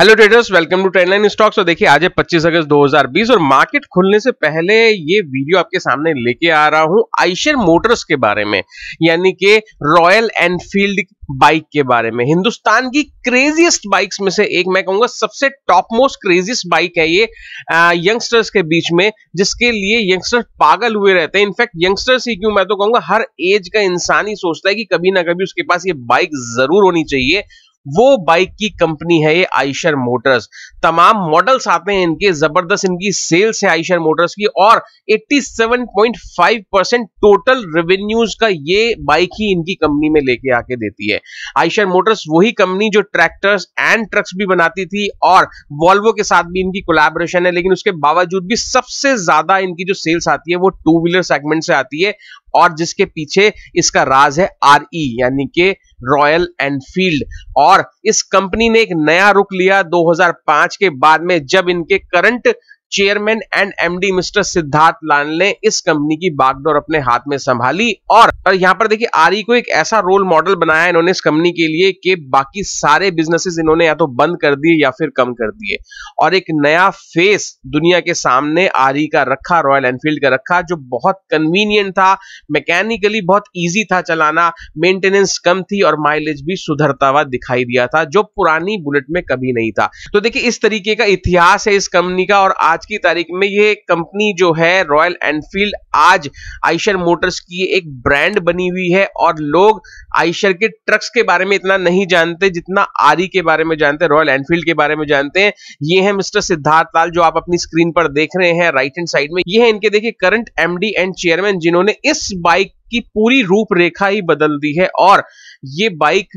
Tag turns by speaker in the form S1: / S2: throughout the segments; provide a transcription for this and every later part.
S1: hello traders welcome to Tradeline stocks और देखिए आज है 25 अगस्त 2020 और मार्केट खुलने से पहले ये वीडियो आपके सामने लेके आ रहा हूं आइशर मोटर्स के बारे में यानी कि रॉयल एनफील्ड बाइक के बारे में हिंदुस्तान की क्रेजीस्ट बाइक्स में से एक मैं कहूंगा सबसे टॉप मोस्ट क्रेजीस्ट बाइक है ये यंगस्टर्स के बीच में जिसके लिए यंगस्टर्स पागल हुए रहते हैं इनफैक्ट यंगस्टर्स ही क्यों मैं तो कहूंगा हर एज का इंसान ही सोचता है कि कभी ना कभी उसके पास ये बाइक जरूर होनी चाहिए वो बाइक की कंपनी है ये आइशर मोटर्स तमाम मॉडल्स आते हैं इनके जबरदस्त इनकी सेल्स है आइशर मोटर्स की और 87.5 परसेंट टोटल रेवेन्यूज का ये बाइक ही इनकी कंपनी में लेके आके देती है आइशर मोटर्स वही कंपनी जो ट्रैक्टर्स एंड ट्रक्स भी बनाती थी और वॉल्वो के साथ भी इनकी कोलेबोरेशन है लेकिन उसके बावजूद भी सबसे ज्यादा इनकी जो सेल्स आती है वो टू व्हीलर सेगमेंट से आती है और जिसके पीछे इसका राज है आरई e, यानी के रॉयल एनफील्ड और इस कंपनी ने एक नया रुख लिया 2005 के बाद में जब इनके current chairman and MD mister Siddhartha Lal ने इस कंपनी की बागडोर अपने हाथ में संभाली और यहाँ पर देखिए आरी को एक ऐसा रोल मॉडल बनाया इन्होंने इस कंपनी के लिए कि बाकी सारे बिजनेसेस इन्होंने या तो बंद कर दिए या फिर कम कर दिए और एक नया फेस दुनिया के सामने आरी का रखा रॉयल एनफील्ड का रखा जो बहुत कन्वीनियंट था मैकेनिकली बहुत ईजी था चलाना मेंटेनेंस कम थी और माइलेज भी सुधरता हुआ दिखाई दिया था जो पुरानी बुलेट में कभी नहीं था तो देखिये इस तरीके का इतिहास है इस कंपनी का और आज आज की तारीख में ये कंपनी जो है रॉयल एनफील्ड आज आइशर मोटर्स की एक ब्रांड बनी हुई है और लोग आइशर के ट्रक्स के बारे में इतना नहीं जानते जितना आरी के बारे में जानते हैं रॉयल एनफील्ड के बारे में जानते हैं ये है मिस्टर सिद्धार्थ लाल जो आप अपनी स्क्रीन पर देख रहे हैं राइट हैंड साइड में ये है इनके देखिए करंट एम एंड चेयरमैन जिन्होंने इस बाइक की पूरी रूपरेखा ही बदल दी है और ये बाइक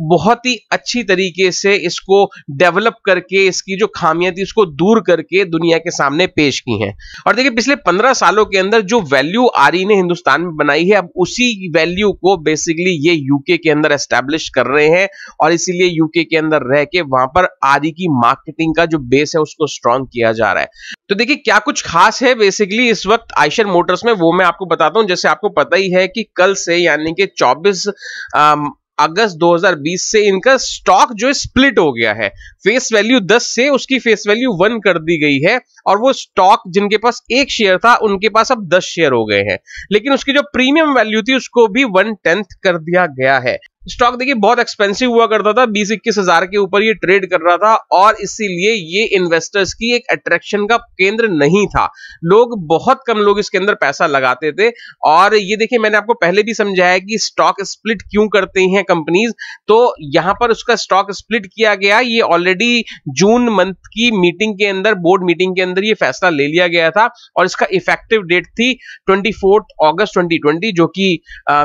S1: बहुत ही अच्छी तरीके से इसको डेवलप करके इसकी जो खामियां थी उसको दूर करके दुनिया के सामने पेश की हैं और देखिए पिछले पंद्रह सालों के अंदर जो वैल्यू आरी ने हिंदुस्तान में बनाई है अब उसी वैल्यू को बेसिकली ये यूके के अंदर एस्टेब्लिश कर रहे हैं और इसीलिए यूके के अंदर रह के वहां पर आरी की मार्केटिंग का जो बेस है उसको स्ट्रांग किया जा रहा है तो देखिए क्या कुछ खास है बेसिकली इस वक्त आयशर मोटर्स में वो मैं आपको बताता हूं जैसे आपको पता ही है कि कल से यानी कि 24 अगस्त 2020 से इनका स्टॉक जो स्प्लिट हो गया है फेस वैल्यू 10 से उसकी फेस वैल्यू 1 कर दी गई है और वो स्टॉक जिनके पास एक शेयर था उनके पास अब 10 शेयर हो गए हैं लेकिन उसकी जो प्रीमियम वैल्यू थी उसको भी वन टेंथ कर दिया गया है स्टॉक देखिए बहुत एक्सपेंसिव हुआ करता था बीस इक्कीस हजार के ऊपर ये ट्रेड कर रहा था और इसीलिए ये इन्वेस्टर्स की एक अट्रैक्शन का केंद्र नहीं था लोग बहुत कम लोग इसके अंदर पैसा लगाते थे और ये देखिए मैंने आपको पहले भी समझाया कि स्टॉक स्प्लिट क्यों करते हैं कंपनीज तो यहां पर उसका स्टॉक स्प्लिट किया गया ये ऑलरेडी जून मंथ की मीटिंग के अंदर बोर्ड मीटिंग के अंदर ये फैसला ले लिया गया था और इसका इफेक्टिव डेट थी ट्वेंटी अगस्त ट्वेंटी जो कि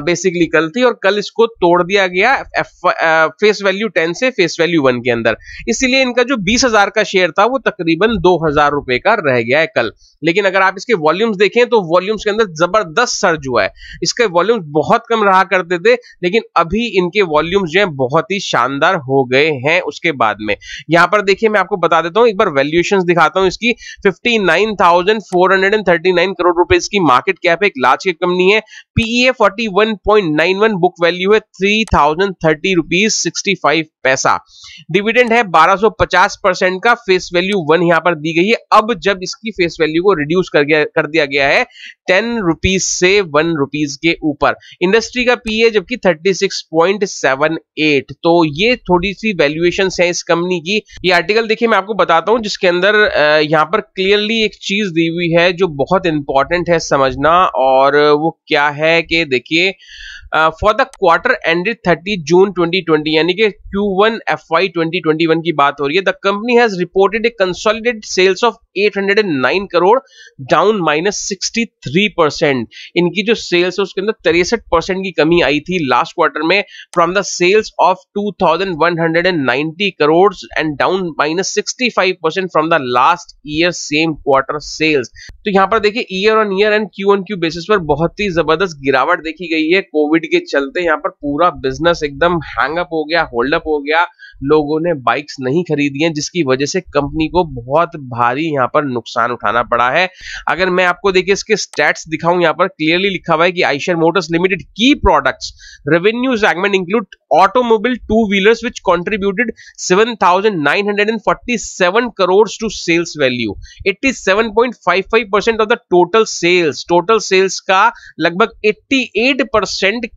S1: बेसिकली कल थी और कल इसको तोड़ दिया गया फेस वैल्यू टेन से फेस वैल्यू वन के अंदर इसीलिए इनका जो बीस हजार का शेयर था वो तकरीबन दो हजार रुपए का रह गया है कल लेकिन अगर आप इसके वॉल्यूम्स देखें तो वॉल्यूम्स के अंदर जबरदस्त सर्ज हुआ है इसके वॉल्यूम बहुत कम रहा करते थे लेकिन अभी इनके वॉल्यूम्स जो है बहुत ही शानदार हो गए हैं उसके बाद में यहां पर देखिए मैं आपको बता देता हूं एक बार वैल्यूएशन दिखाता हूं इसकी 59,439 करोड़ रुपए इसकी मार्केट कैप है एक लार्ज कंपनी है पीईए वन बुक वैल्यू है three thousand thirty rupees sixty five पैसा डिविडेंड है बारह पचास परसेंट का फेस वैल्यू वन यहां पर दी गई है अब जब इसकी फेस वैल्यू को रिड्यूस कर कर दिया गया है टेन रुपीज से वन रुपीज के ऊपर इंडस्ट्री का पी है जबकि thirty six point seven eight तो ये थोड़ी सी वैल्यूएशन है इस कंपनी की ये आर्टिकल देखिए मैं आपको बताता हूं जिसके अंदर यहां पर क्लियरली एक चीज दी हुई है जो बहुत इंपॉर्टेंट है समझना और वो क्या है कि देखिए for the quarter ended 30 June 2020 यानी कि Q1 FY 2021 की बात हो रही है the company has reported a consolidated sales of 809 crore down minus 63 percent इनकी जो सेल्स है उसके अंदर तिरसठ परसेंट की कमी आई थी लास्ट क्वार्टर में from the sales of 2190 crore and down minus 65 percent from the last year same quarter sales तो यहां पर देखिए year on year and Q on Q basis पर बहुत ही जबरदस्त गिरावट देखी गई है कोविड कोविड के चलते यहाँ पर पूरा बिजनेस एकदम हैंगअप हो गया होल्डअप हो गया लोगों ने बाइक्स नहीं खरीदी हैं जिसकी वजह से कंपनी को बहुत भारी यहाँ पर नुकसान उठाना पड़ा है अगर मैं आपको देखिए इसके स्टैट्स दिखाऊं यहाँ पर क्लियरली लिखा हुआ है कि आइशर मोटर्स लिमिटेड की products revenue segment include automobile two wheelers which contributed seven crore to sales value eighty of the total sales total sales का लगभग एट्टी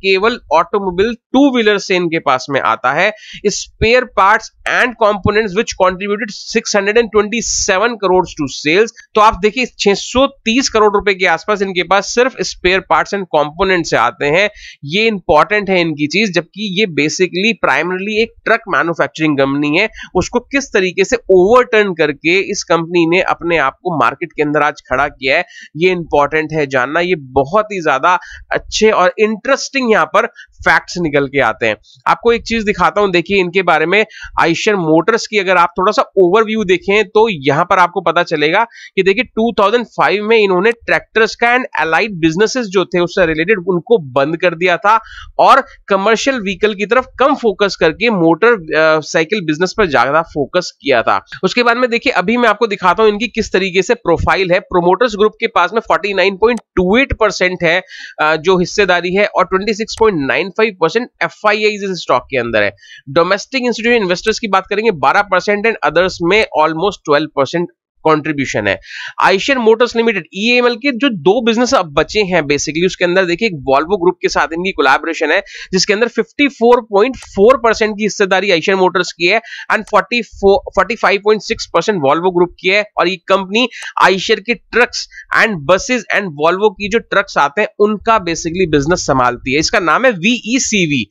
S1: केवल ऑटोमोबाइल टू व्हीलर से इनके पास में आता है spare parts and components which contributed 627 crore to sales तो आप देखिए 630 करोड़ रुपए के आसपास इनके पास सिर्फ स्पेयर पार्ट्स एंड कंपोनेंट से आते हैं ये इंपॉर्टेंट है इनकी चीज जबकि ये बेसिकली प्राइमरली एक ट्रक मैन्युफैक्चरिंग कंपनी है उसको किस तरीके से ओवरटर्न करके इस कंपनी ने अपने आप को मार्केट के अंदर आज खड़ा किया है ये इंपॉर्टेंट है जानना ये बहुत ही ज्यादा अच्छे और इंटरेस्टिंग यहां पर फैक्ट्स निकल के आते हैं आपको एक चीज दिखाता हूं देखिए इनके बारे में आइशर मोटर्स की अगर आप थोड़ा सा ओवरव्यू देखें तो यहां पर आपको पता चलेगा कि देखिए 2005 में इन्होंने ट्रैक्टर्स का एंड अलाइड बिजनेसेस जो थे उससे रिलेटेड उनको बंद कर दिया था और कमर्शियल व्हीकल की तरफ कम फोकस करके मोटर साइकिल बिजनेस पर ज्यादा फोकस किया था उसके बाद में देखिए अभी मैं आपको दिखाता हूं इनकी किस तरीके से प्रोफाइल है प्रोमोटर्स ग्रुप के पास में 49.28 परसेंट है जो हिस्सेदारी है और 26.9 फाइव परसेंट एफ आई इस स्टॉक के अंदर है डोमेस्टिक इंस्टीट्यूशन इन्वेस्टर्स की बात करेंगे बारह परसेंट एंड अदर्स में ऑलमोस्ट ट्वेल्व परसेंट कंट्रीब्यूशन है आइशियर मोटर्स लिमिटेड ईएमएल के जो दो बिजनेस अब बचे हैं बेसिकली उसके अंदर देखिए वॉल्वो ग्रुप के साथ इनकी कोलाबोरेशन है जिसके अंदर 54.4 परसेंट की हिस्सेदारी आइशियर मोटर्स की है एंड 44 45.6 परसेंट वॉल्वो ग्रुप की है और ये कंपनी आइशियर के trucks and buses and Volvo की जो ट्रक्स आते हैं उनका बेसिकली बिजनेस संभालती है इसका नाम है VECV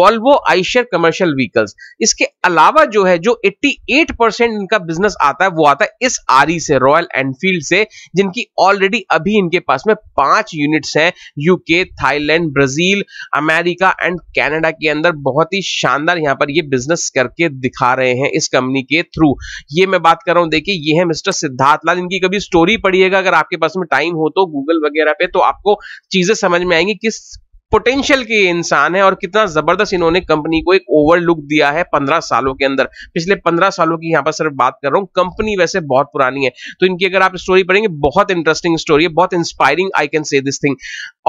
S1: Volvo Eicher commercial vehicles इसके अलावा जो है जो एट्टी इनका बिजनेस आता है वो आता है एस आर से रॉयल एनफील्ड से जिनकी ऑलरेडी अभी इनके पास में पांच यूनिट्स हैं UK Thailand Brazil America and Canada के अंदर बहुत ही शानदार यहां पर ये बिजनेस करके दिखा रहे हैं इस कंपनी के थ्रू ये मैं बात कर रहा हूं देखिए ये है मिस्टर सिद्धार्थ लाल इनकी कभी स्टोरी पढ़िएगा अगर आपके पास में टाइम हो तो गूगल वगैरह पे तो आपको चीजें समझ में आएंगी किस पोटेंशियल के इंसान है और कितना जबरदस्त इन्होंने कंपनी को एक ओवरलुक दिया है पंद्रह सालों के अंदर पिछले पंद्रह सालों की यहां पर सिर्फ बात कर रहा हूं कंपनी वैसे बहुत पुरानी है तो इनकी अगर आप स्टोरी पढ़ेंगे बहुत इंटरेस्टिंग स्टोरी है बहुत inspiring I can say this thing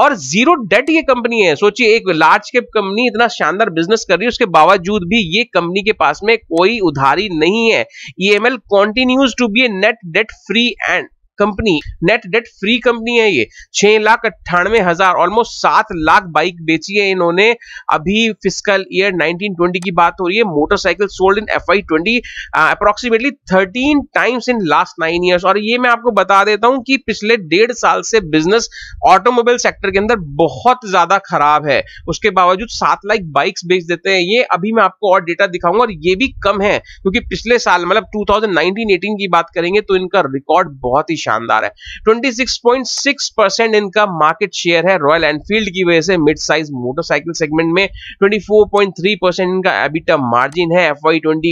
S1: और जीरो डेट ये कंपनी है सोचिए एक लार्ज कैप कंपनी इतना शानदार बिजनेस कर रही है उसके बावजूद भी ये कंपनी के पास में कोई उधारी नहीं है E M L continues to be a net debt free and company net debt free company है ये छह लाख अट्ठानवे हजार ऑलमोस्ट सात लाख बाइक बेची है इन्होंने अभी फिस्कल ईयर 1920 की बात हो रही है motorcycle sold in F I twenty approximately thirteen times in last nine years और ये मैं आपको बता देता हूं कि पिछले डेढ़ साल से बिजनेस ऑटोमोबाइल सेक्टर के अंदर बहुत ज्यादा खराब है उसके बावजूद सात लाख बाइक्स बेच देते हैं ये अभी मैं आपको और डेटा दिखाऊंगा और ये भी कम है क्योंकि पिछले साल मतलब 2019-18 की बात करेंगे तो इनका रिकॉर्ड बहुत ही शानदार है 26.6 परसेंट इनका मार्केट शेयर है रॉयल एनफील्ड की वजह से मिड साइज मोटरसाइकिल सेगमेंट में 24.3 परसेंट इनका एबिटा मार्जिन है एफ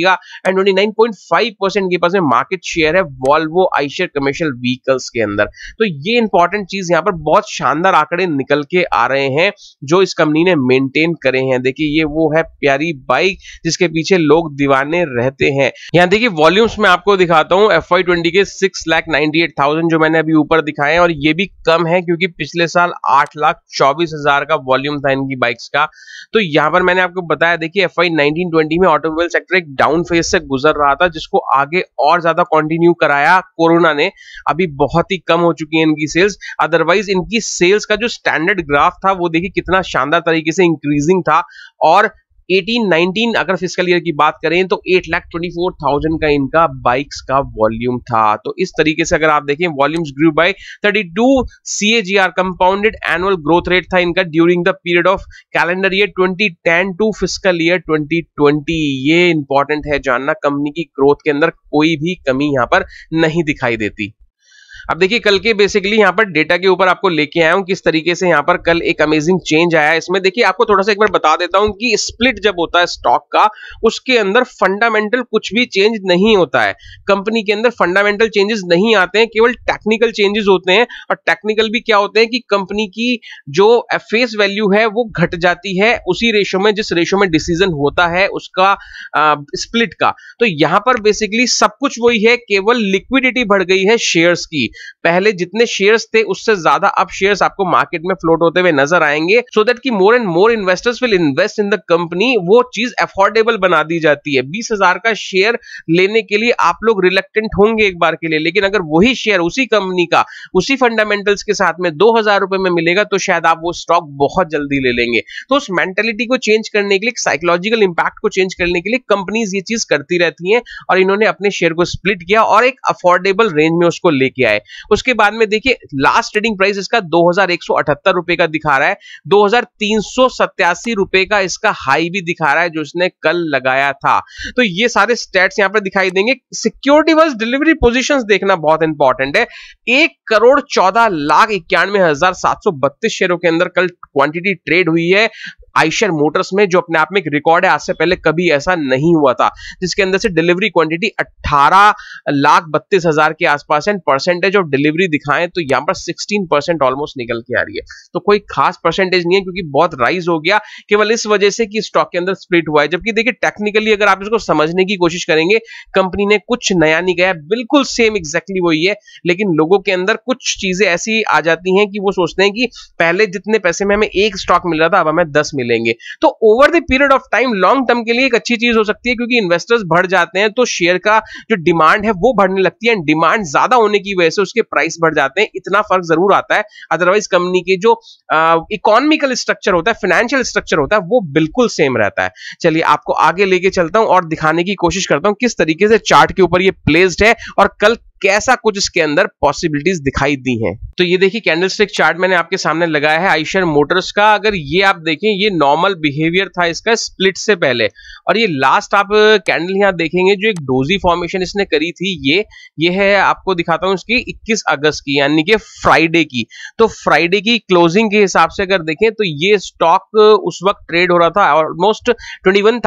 S1: का एंड 29.5 परसेंट के पास में मार्केट शेयर है वॉल्वो आईशेयर कमर्शियल व्हीकल्स के अंदर तो ये इंपॉर्टेंट चीज यहाँ पर बहुत शानदार आंकड़े निकल के आ रहे हैं जो इस कंपनी ने मेंटेन करे हैं देखिए ये वो है प्यारी बाइक जिसके पीछे लोग दीवाने रहते हैं यहाँ देखिए वॉल्यूम्स में आपको दिखाता हूँ एफ के six lakh ninety eight thousand जो मैंने अभी ऊपर दिखाए हैं और ये भी कम है क्योंकि पिछले साल आठ लाख चौबीस हजार का वॉल्यूम था इनकी बाइक्स का तो यहां पर मैंने आपको बताया देखिए एफ आई में ऑटोमोबाइल सेक्टर एक डाउन फेज से गुजर रहा था जिसको आगे और ज्यादा कंटिन्यू कराया कोरोना ने अभी बहुत ही कम हो चुकी है इनकी सेल्स अदरवाइज इनकी सेल्स का जो स्टैंडर्ड ग्राफ था वो देखिए कितना शानदार तरीके से इंक्रीजिंग था और अगर फिजिकल ईयर की बात करें तो eight lakh twenty four thousand का इनका बाइक्स का वॉल्यूम था तो इस तरीके से अगर आप देखें volumes grew by thirty two C A G R compounded annual growth rate था इनका during the period of calendar year twenty ten to fiscal year twenty twenty ये इंपॉर्टेंट है जानना कंपनी की ग्रोथ के अंदर कोई भी कमी यहाँ पर नहीं दिखाई देती अब देखिए कल के बेसिकली यहाँ पर डेटा के ऊपर आपको लेके आया हूँ किस तरीके से यहाँ पर कल एक अमेजिंग चेंज आया है इसमें देखिए आपको थोड़ा सा एक बार बता देता हूँ कि स्प्लिट जब होता है स्टॉक का उसके अंदर फंडामेंटल कुछ भी चेंज नहीं होता है कंपनी के अंदर फंडामेंटल चेंजेस नहीं आते हैं केवल टेक्निकल चेंजेस होते हैं और टेक्निकल भी क्या होते हैं कि कंपनी की जो फेस वैल्यू है वो घट जाती है उसी रेशो में जिस रेशो में डिसीजन होता है उसका स्प्लिट का तो यहाँ पर बेसिकली सब कुछ वही है केवल लिक्विडिटी बढ़ गई है शेयर्स की पहले जितने शेयर्स थे उससे ज्यादा अब शेयर्स आपको मार्केट में फ्लोट होते हुए नजर आएंगे सो देट की more and more investors will invest in the company वो चीज अफोर्डेबल बना दी जाती है बीस हजार का शेयर लेने के लिए आप लोग रिलेक्टेंट होंगे एक बार के लिए लेकिन अगर वही शेयर उसी कंपनी का उसी फंडामेंटल्स के साथ में दो हजार रुपए में मिलेगा तो शायद आप वो स्टॉक बहुत जल्दी ले लेंगे तो उस मेंटेलिटी को चेंज करने के लिए साइकोलॉजिकल इंपैक्ट को चेंज करने के लिए कंपनीज ये चीज करती रहती हैं और इन्होंने अपने शेयर को स्प्लिट किया और एक अफोर्डेबल रेंज में उसको लेके आए है उसके बाद में देखिए लास्ट ट्रेडिंग प्राइस इसका दो रुपए का दिखा रहा है दो रुपए का इसका हाई भी दिखा रहा है जो इसने कल लगाया था तो ये सारे स्टेट्स यहां पर दिखाई देंगे सिक्योरिटी वर्स डिलीवरी पोजिशन देखना बहुत इंपॉर्टेंट है एक करोड़ चौदह लाख इक्यानवे हजार सात सौ बत्तीस शेयरों के अंदर कल क्वांटिटी ट्रेड हुई है आइशर मोटर्स में जो अपने आप में एक रिकॉर्ड है आज से पहले कभी ऐसा नहीं हुआ था जिसके अंदर से डिलीवरी क्वांटिटी अट्ठारह लाख बत्तीस हजार के आसपास एंड परसेंटेज ऑफ डिलीवरी दिखाएं तो यहां पर सिक्सटीन परसेंट ऑलमोस्ट निकल के आ रही है तो कोई खास परसेंटेज नहीं है क्योंकि बहुत राइज हो गया केवल इस वजह से कि स्टॉक के अंदर स्प्लिट हुआ है जबकि देखिए टेक्निकली अगर आप इसको समझने की कोशिश करेंगे कंपनी ने कुछ नया नहीं गया बिल्कुल सेम एग्जैक्टली वही है लेकिन लोगों के अंदर कुछ चीजें ऐसी आ जाती हैं कि वो सोचते हैं कि पहले जितने पैसे में हमें एक स्टॉक मिल रहा था अब हमें दस मिल मिलेंगे तो over the period of time long term के लिए एक अच्छी चीज हो सकती है क्योंकि इन्वेस्टर्स बढ़ जाते हैं तो शेयर का जो डिमांड है वो बढ़ने लगती है एंड डिमांड ज्यादा होने की वजह से उसके प्राइस बढ़ जाते हैं इतना फर्क जरूर आता है अदरवाइज कंपनी के जो इकोनॉमिकल स्ट्रक्चर होता है फाइनेंशियल स्ट्रक्चर होता है वो बिल्कुल सेम रहता है चलिए आपको आगे लेके चलता हूं और दिखाने की कोशिश करता हूं किस तरीके से चार्ट के ऊपर ये प्लेस्ड है और कल कैसा कुछ इसके अंदर पॉसिबिलिटीज दिखाई दी हैं तो ये देखिए कैंडलस्टिक चार्ट मैंने आपके सामने लगाया है आईशर मोटर्स का अगर ये आप देखें ये नॉर्मल बिहेवियर था इसका स्प्लिट से पहले और ये लास्ट आप कैंडल यहां देखेंगे जो एक डोजी फॉर्मेशन इसने करी थी ये ये है आपको दिखाता हूं इसकी 21 अगस्त की यानी कि फ्राइडे की तो फ्राइडे की क्लोजिंग के हिसाब से अगर देखें तो ये स्टॉक उस वक्त ट्रेड हो रहा था ऑलमोस्ट ट्वेंटी वन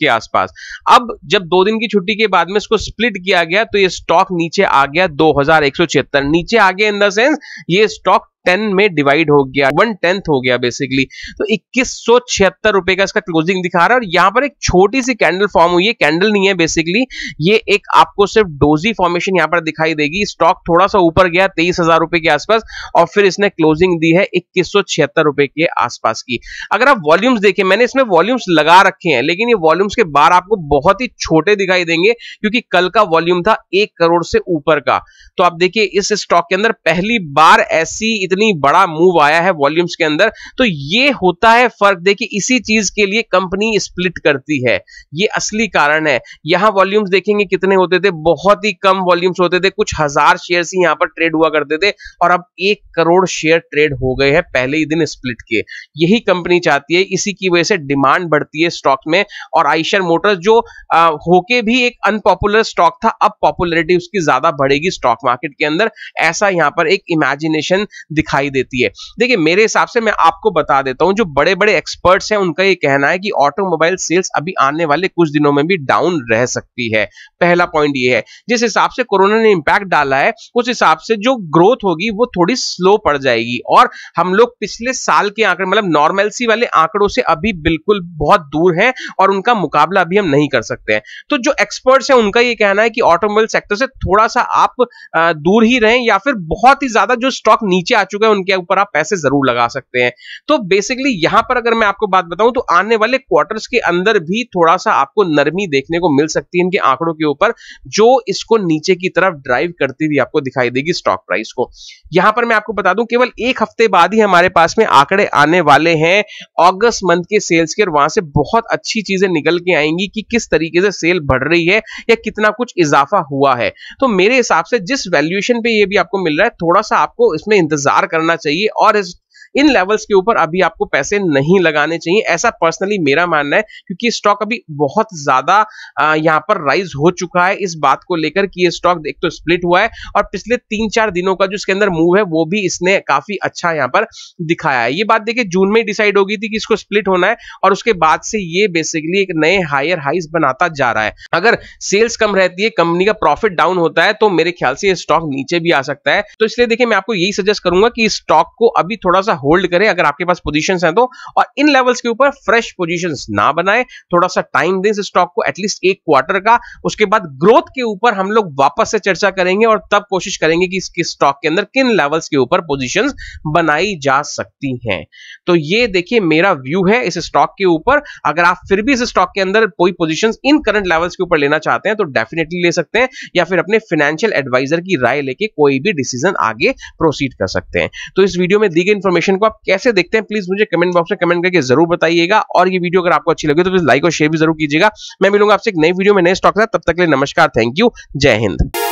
S1: के आसपास अब जब दो दिन की छुट्टी के बाद में इसको स्प्लिट किया गया तो ये स्टॉक नीचे आ गया दो नीचे आ गया इन द सेंस ये स्टॉक टेन में डिवाइड हो गया वन टेंथ हो गया बेसिकली तो इक्कीस सौ छिहत्तर रुपए का इसका क्लोजिंग दिखा रहा है और यहां पर एक छोटी सी कैंडल फॉर्म हुई है कैंडल नहीं है बेसिकली ये एक आपको सिर्फ डोजी फॉर्मेशन यहां पर दिखाई देगी स्टॉक थोड़ा सा ऊपर गया तेईस हजार रुपए के आसपास और फिर इसने क्लोजिंग दी है इक्कीस सौ छिहत्तर रुपए के आसपास की अगर आप वॉल्यूम्स देखें मैंने इसमें वॉल्यूम्स लगा रखे हैं लेकिन ये वॉल्यूम्स के बार आपको बहुत ही छोटे दिखाई देंगे क्योंकि कल का वॉल्यूम था एक करोड़ से ऊपर का तो आप देखिए इस स्टॉक के अंदर पहली बार ऐसी इतनी बड़ा मूव आया है वॉल्यूम्स के अंदर तो ये होता है फर्क देखिए इसी चीज के लिए कंपनी स्प्लिट करती है ये असली कारण है यहां वॉल्यूम्स देखेंगे कितने होते थे बहुत ही कम वॉल्यूम्स होते थे कुछ हजार शेयर ही यहां पर ट्रेड हुआ करते थे और अब एक करोड़ शेयर ट्रेड हो गए हैं पहले ही दिन स्प्लिट के यही कंपनी चाहती है इसी की वजह से डिमांड बढ़ती है स्टॉक में और आइशर मोटर्स जो होके भी एक अनपॉपुलर स्टॉक था अब पॉपुलरिटी उसकी ज्यादा बढ़ेगी स्टॉक मार्केट के अंदर ऐसा यहां पर एक इमेजिनेशन दिखाई देती है देखिए मेरे हिसाब से मैं आपको बता देता हूं जो बड़े बड़े एक्सपर्ट्स हैं उनका ये कहना है कि ऑटोमोबाइल सेल्स अभी आने वाले कुछ दिनों में भी डाउन रह सकती है पहला पॉइंट ये है जिस हिसाब से कोरोना ने इंपैक्ट डाला है उस हिसाब से जो ग्रोथ होगी वो थोड़ी स्लो पड़ जाएगी और हम लोग पिछले साल के आंकड़े मतलब नॉर्मलसी वाले आंकड़ों से अभी बिल्कुल बहुत दूर हैं और उनका मुकाबला अभी हम नहीं कर सकते हैं तो जो एक्सपर्ट्स हैं उनका ये कहना है कि ऑटोमोबाइल सेक्टर से थोड़ा सा आप दूर ही रहें या फिर बहुत ही ज्यादा जो स्टॉक नीचे आ चुका है उनके ऊपर आप पैसे जरूर लगा सकते हैं तो बेसिकली यहां पर अगर मैं आपको बात बताऊं तो आने वाले क्वार्टर्स के अंदर भी थोड़ा सा आपको नरमी देखने को मिल सकती है इनके आंकड़ों के ऊपर जो इसको नीचे की तरफ ड्राइव करती हुई आपको दिखाई देगी स्टॉक प्राइस को यहां पर मैं आपको बता दूं केवल एक हफ्ते बाद ही हमारे पास में आंकड़े आने वाले हैं अगस्त मंथ के सेल्स के वहां से बहुत अच्छी चीजें निकल के आएंगी कि किस तरीके से सेल बढ़ रही है या कितना कुछ इजाफा हुआ है तो मेरे हिसाब से जिस वैल्यूएशन पे ये भी आपको मिल रहा है थोड़ा सा आपको इसमें इंतजार सुधार करना चाहिए और इस इन लेवल्स के ऊपर अभी आपको पैसे नहीं लगाने चाहिए ऐसा पर्सनली मेरा मानना है क्योंकि स्टॉक अभी बहुत ज्यादा यहाँ पर राइज हो चुका है इस बात को लेकर कि ये स्टॉक एक तो स्प्लिट हुआ है और पिछले तीन चार दिनों का जो इसके अंदर मूव है वो भी इसने काफी अच्छा यहाँ पर दिखाया है ये बात देखिए जून में डिसाइड होगी थी कि इसको स्प्लिट होना है और उसके बाद से ये बेसिकली एक नए हायर हाइस बनाता जा रहा है अगर सेल्स कम रहती है कंपनी का प्रॉफिट डाउन होता है तो मेरे ख्याल से ये स्टॉक नीचे भी आ सकता है तो इसलिए देखिए मैं आपको यही सजेस्ट करूंगा कि स्टॉक को अभी थोड़ा सा होल्ड करें अगर आपके पास पोजीशन हैं तो और इन लेवल्स के ऊपर फ्रेश पोजीशन ना बनाए थोड़ा सा टाइम दें स्टॉक को एटलीस्ट एक क्वार्टर का उसके बाद ग्रोथ के ऊपर हम लोग वापस से चर्चा करेंगे और तब कोशिश करेंगे कि इसके स्टॉक के अंदर किन लेवल्स के ऊपर पोजिशन बनाई जा सकती है तो ये देखिए मेरा व्यू है इस स्टॉक के ऊपर अगर आप फिर भी इस स्टॉक के अंदर कोई पोजिशन इन करंट लेवल्स के ऊपर लेना चाहते हैं तो डेफिनेटली ले सकते हैं या फिर अपने फाइनेंशियल एडवाइजर की राय लेके कोई भी डिसीजन आगे प्रोसीड कर सकते हैं तो इस वीडियो में दी गई इन्फॉर्मेशन क्वेश्चन को आप कैसे देखते हैं प्लीज मुझे कमेंट बॉक्स में कमेंट करके जरूर बताइएगा और ये वीडियो अगर आपको अच्छी लगे तो प्लीज लाइक और शेयर भी जरूर कीजिएगा मैं मिलूंगा आपसे एक नई वीडियो में नए स्टॉक तब तक के लिए नमस्कार थैंक यू जय हिंद